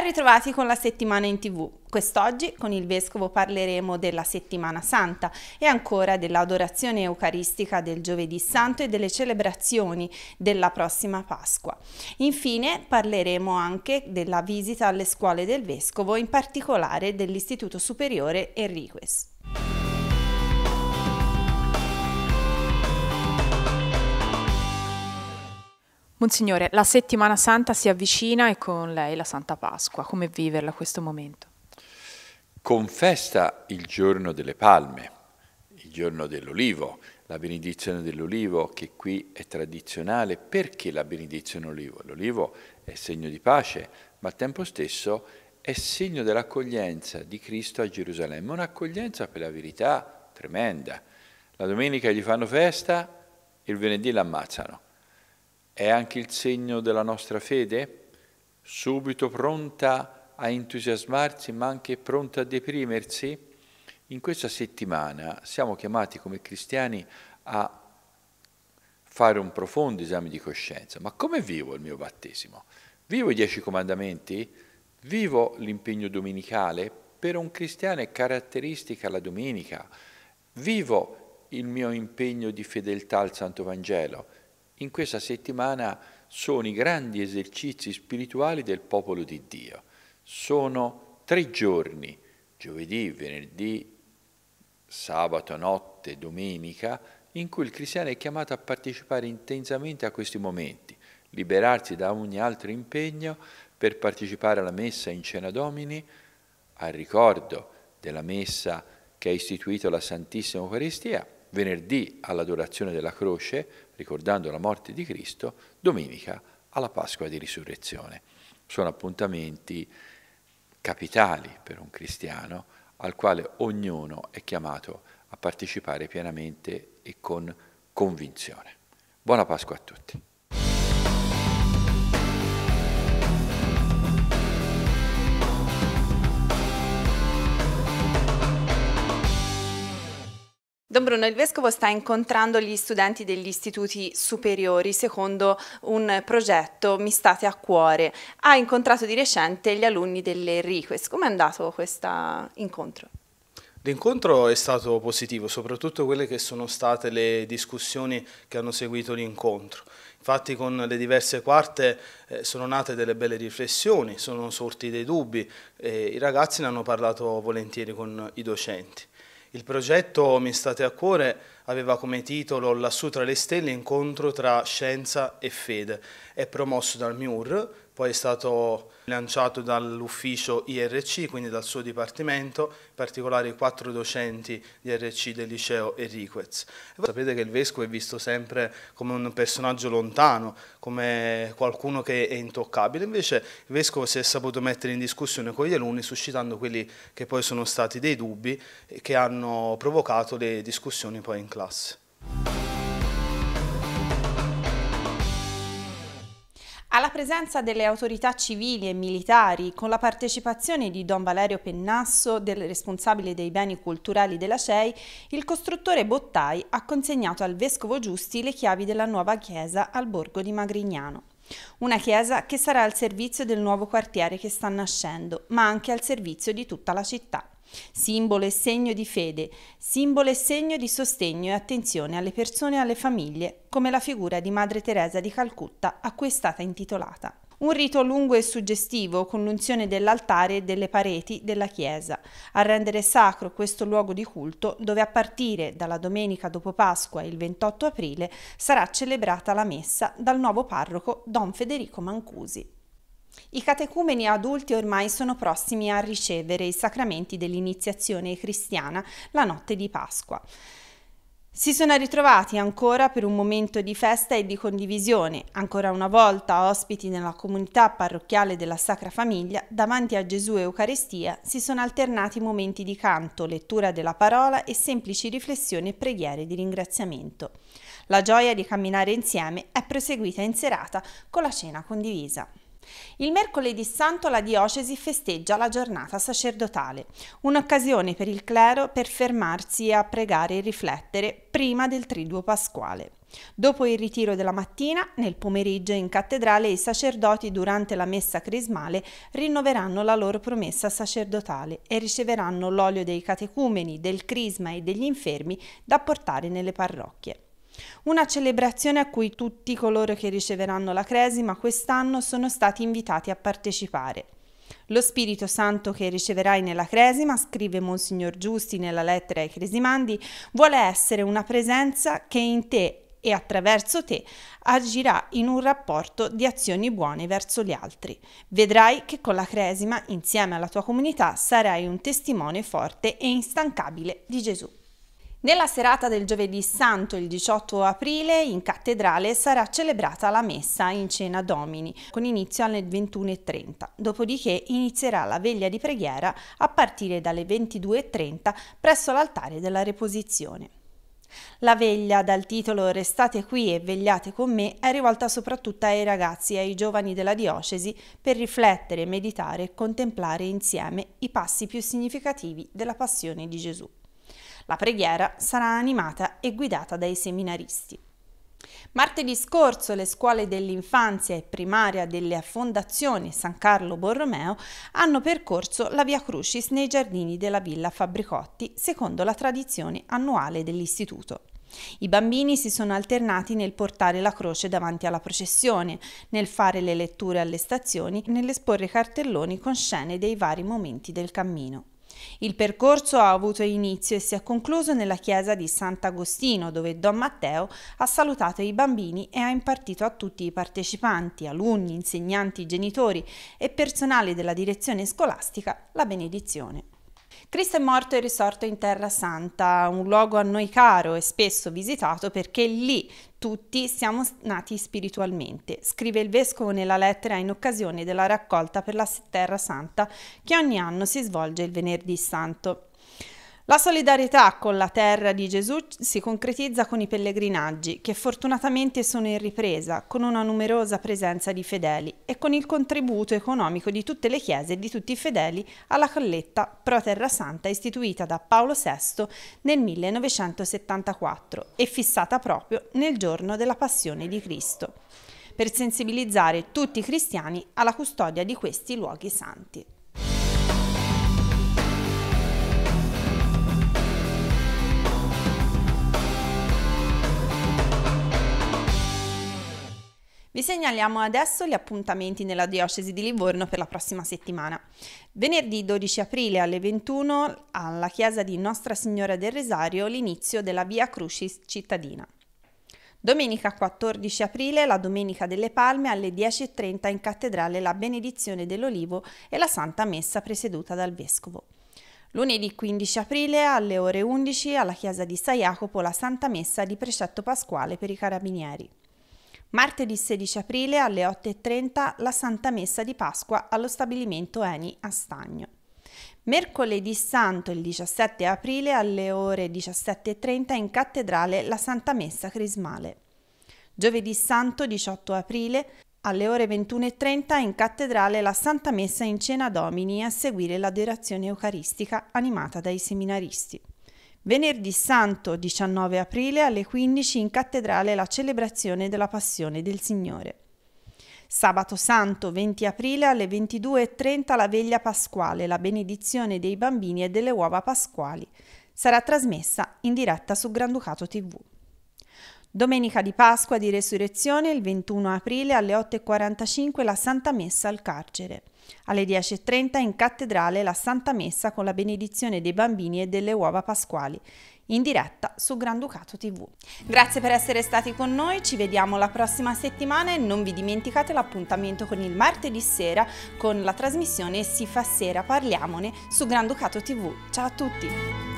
Ben ritrovati con la settimana in tv. Quest'oggi con il Vescovo parleremo della settimana santa e ancora dell'adorazione eucaristica del giovedì santo e delle celebrazioni della prossima Pasqua. Infine parleremo anche della visita alle scuole del Vescovo, in particolare dell'Istituto Superiore Enriquez. Monsignore, la settimana santa si avvicina e con lei la Santa Pasqua. Come viverla questo momento? Con il giorno delle palme, il giorno dell'olivo, la benedizione dell'olivo che qui è tradizionale. Perché la benedizione olivo? L'olivo è segno di pace, ma al tempo stesso è segno dell'accoglienza di Cristo a Gerusalemme, un'accoglienza per la verità tremenda. La domenica gli fanno festa, il venerdì l'ammazzano è anche il segno della nostra fede, subito pronta a entusiasmarsi ma anche pronta a deprimersi? In questa settimana siamo chiamati come cristiani a fare un profondo esame di coscienza. Ma come vivo il mio battesimo? Vivo i dieci comandamenti? Vivo l'impegno domenicale? Per un cristiano è caratteristica la domenica. Vivo il mio impegno di fedeltà al Santo Vangelo in questa settimana sono i grandi esercizi spirituali del popolo di Dio. Sono tre giorni, giovedì, venerdì, sabato, notte, domenica, in cui il cristiano è chiamato a partecipare intensamente a questi momenti, liberarsi da ogni altro impegno per partecipare alla messa in cena domini, al ricordo della messa che ha istituito la Santissima Eucaristia venerdì all'adorazione della croce, ricordando la morte di Cristo, domenica alla Pasqua di risurrezione. Sono appuntamenti capitali per un cristiano al quale ognuno è chiamato a partecipare pienamente e con convinzione. Buona Pasqua a tutti. Don Bruno, il Vescovo sta incontrando gli studenti degli istituti superiori secondo un progetto Mi state a cuore. Ha incontrato di recente gli alunni delle RIQUES. Come è andato questo incontro? L'incontro è stato positivo, soprattutto quelle che sono state le discussioni che hanno seguito l'incontro. Infatti con le diverse quarte eh, sono nate delle belle riflessioni, sono sorti dei dubbi, eh, i ragazzi ne hanno parlato volentieri con i docenti. Il progetto Mi state a cuore aveva come titolo Lassù tra le stelle incontro tra scienza e fede. È promosso dal MIUR, poi è stato lanciato dall'ufficio IRC, quindi dal suo dipartimento, in particolare i quattro docenti di IRC del liceo Enriquez. sapete che il vescovo è visto sempre come un personaggio lontano, come qualcuno che è intoccabile, invece il vescovo si è saputo mettere in discussione con gli alunni suscitando quelli che poi sono stati dei dubbi che hanno provocato le discussioni poi in classe. Alla presenza delle autorità civili e militari, con la partecipazione di Don Valerio Pennasso, del responsabile dei beni culturali della CEI, il costruttore Bottai ha consegnato al Vescovo Giusti le chiavi della nuova chiesa al borgo di Magrignano. Una chiesa che sarà al servizio del nuovo quartiere che sta nascendo, ma anche al servizio di tutta la città simbolo e segno di fede, simbolo e segno di sostegno e attenzione alle persone e alle famiglie, come la figura di Madre Teresa di Calcutta a cui è stata intitolata. Un rito lungo e suggestivo con l'unzione dell'altare e delle pareti della chiesa, a rendere sacro questo luogo di culto dove a partire dalla domenica dopo Pasqua, il 28 aprile, sarà celebrata la messa dal nuovo parroco Don Federico Mancusi. I catecumeni adulti ormai sono prossimi a ricevere i sacramenti dell'iniziazione cristiana la notte di Pasqua. Si sono ritrovati ancora per un momento di festa e di condivisione, ancora una volta ospiti nella comunità parrocchiale della Sacra Famiglia, davanti a Gesù e Eucaristia si sono alternati momenti di canto, lettura della parola e semplici riflessioni e preghiere di ringraziamento. La gioia di camminare insieme è proseguita in serata con la cena condivisa. Il mercoledì santo la diocesi festeggia la giornata sacerdotale, un'occasione per il clero per fermarsi a pregare e riflettere prima del triduo pasquale. Dopo il ritiro della mattina, nel pomeriggio in cattedrale i sacerdoti durante la messa crismale rinnoveranno la loro promessa sacerdotale e riceveranno l'olio dei catecumeni, del crisma e degli infermi da portare nelle parrocchie. Una celebrazione a cui tutti coloro che riceveranno la Cresima quest'anno sono stati invitati a partecipare. Lo Spirito Santo che riceverai nella Cresima, scrive Monsignor Giusti nella lettera ai Cresimandi, vuole essere una presenza che in te e attraverso te agirà in un rapporto di azioni buone verso gli altri. Vedrai che con la Cresima, insieme alla tua comunità, sarai un testimone forte e instancabile di Gesù. Nella serata del giovedì santo, il 18 aprile, in cattedrale sarà celebrata la messa in cena domini, con inizio alle 21.30. Dopodiché inizierà la veglia di preghiera a partire dalle 22.30 presso l'altare della Reposizione. La veglia dal titolo Restate qui e vegliate con me è rivolta soprattutto ai ragazzi e ai giovani della diocesi per riflettere, meditare e contemplare insieme i passi più significativi della passione di Gesù. La preghiera sarà animata e guidata dai seminaristi. Martedì scorso le scuole dell'infanzia e primaria delle fondazioni San Carlo Borromeo hanno percorso la Via Crucis nei giardini della Villa Fabbricotti secondo la tradizione annuale dell'istituto. I bambini si sono alternati nel portare la croce davanti alla processione, nel fare le letture alle stazioni, nell'esporre cartelloni con scene dei vari momenti del cammino. Il percorso ha avuto inizio e si è concluso nella chiesa di Sant'Agostino, dove Don Matteo ha salutato i bambini e ha impartito a tutti i partecipanti, alunni, insegnanti, genitori e personale della direzione scolastica la benedizione. Cristo è morto e risorto in Terra Santa, un luogo a noi caro e spesso visitato perché lì tutti siamo nati spiritualmente, scrive il Vescovo nella lettera in occasione della raccolta per la Terra Santa che ogni anno si svolge il venerdì santo. La solidarietà con la terra di Gesù si concretizza con i pellegrinaggi, che fortunatamente sono in ripresa, con una numerosa presenza di fedeli e con il contributo economico di tutte le chiese e di tutti i fedeli alla colletta Pro Terra Santa istituita da Paolo VI nel 1974 e fissata proprio nel giorno della Passione di Cristo, per sensibilizzare tutti i cristiani alla custodia di questi luoghi santi. Vi segnaliamo adesso gli appuntamenti nella diocesi di Livorno per la prossima settimana. Venerdì 12 aprile alle 21 alla chiesa di Nostra Signora del Rosario l'inizio della Via Crucis cittadina. Domenica 14 aprile, la Domenica delle Palme, alle 10.30 in cattedrale la benedizione dell'olivo e la Santa Messa presieduta dal Vescovo. Lunedì 15 aprile, alle ore 11, alla chiesa di San Jacopo, la Santa Messa di precetto pasquale per i carabinieri. Martedì 16 aprile alle 8.30 la Santa Messa di Pasqua allo stabilimento Eni a Stagno. Mercoledì Santo il 17 aprile alle ore 17.30 in cattedrale la Santa Messa Crismale. Giovedì Santo 18 aprile alle ore 21.30 in cattedrale la Santa Messa in Cena Domini a seguire l'adorazione eucaristica animata dai seminaristi. Venerdì Santo 19 aprile alle 15 in cattedrale la celebrazione della Passione del Signore. Sabato Santo 20 aprile alle 22.30 la veglia pasquale, la benedizione dei bambini e delle uova pasquali. Sarà trasmessa in diretta su Granducato TV. Domenica di Pasqua di Resurrezione, il 21 aprile alle 8.45 la Santa Messa al carcere. Alle 10.30 in cattedrale la Santa Messa con la benedizione dei bambini e delle uova pasquali, in diretta su Granducato TV. Grazie per essere stati con noi, ci vediamo la prossima settimana e non vi dimenticate l'appuntamento con il martedì sera con la trasmissione Si fa sera, parliamone su Granducato TV. Ciao a tutti!